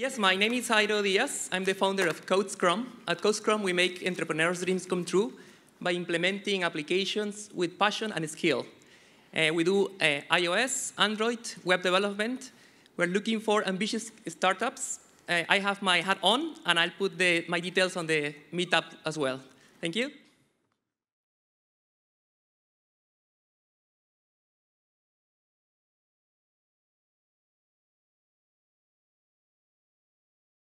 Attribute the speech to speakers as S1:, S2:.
S1: yes, my name is Jairo Diaz. I'm the founder of Code Scrum. At Code Scrum, we make entrepreneurs' dreams come true by implementing applications with passion and skill. Uh, we do uh, iOS, Android, web development. We're looking for ambitious startups. Uh, I have my hat on, and I'll put the, my details on the meetup
S2: as well. Thank you.